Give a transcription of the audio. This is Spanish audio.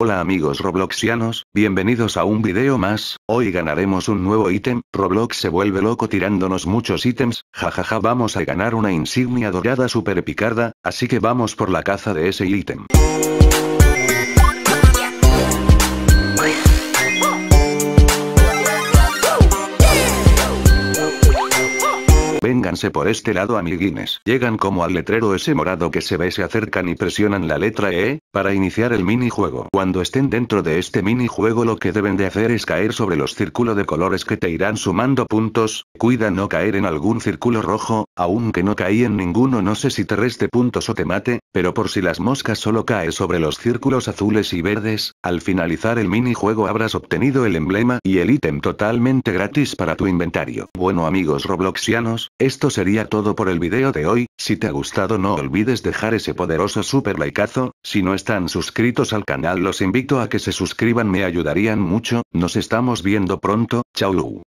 Hola amigos robloxianos, bienvenidos a un video más, hoy ganaremos un nuevo ítem, Roblox se vuelve loco tirándonos muchos ítems, jajaja vamos a ganar una insignia dorada super picarda, así que vamos por la caza de ese ítem. Vénganse por este lado amiguines. Llegan como al letrero ese morado que se ve se acercan y presionan la letra E, para iniciar el minijuego. Cuando estén dentro de este minijuego lo que deben de hacer es caer sobre los círculos de colores que te irán sumando puntos, cuida no caer en algún círculo rojo, aunque no caí en ninguno no sé si te reste puntos o te mate, pero por si las moscas solo cae sobre los círculos azules y verdes, al finalizar el minijuego habrás obtenido el emblema y el ítem totalmente gratis para tu inventario. Bueno amigos robloxianos, esto sería todo por el video de hoy, si te ha gustado no olvides dejar ese poderoso super likeazo, si no están suscritos al canal los invito a que se suscriban me ayudarían mucho, nos estamos viendo pronto, chau.